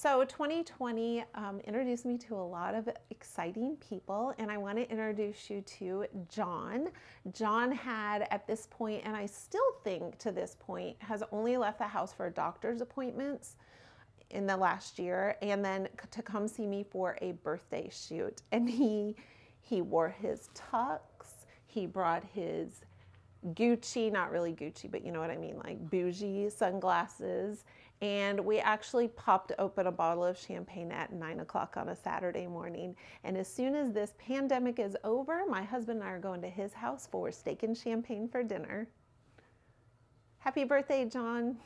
So 2020 um, introduced me to a lot of exciting people, and I want to introduce you to John. John had at this point, and I still think to this point, has only left the house for doctor's appointments in the last year, and then to come see me for a birthday shoot. And he he wore his tux, he brought his Gucci, not really Gucci, but you know what I mean, like bougie sunglasses. And we actually popped open a bottle of champagne at nine o'clock on a Saturday morning. And as soon as this pandemic is over, my husband and I are going to his house for steak and champagne for dinner. Happy birthday, John.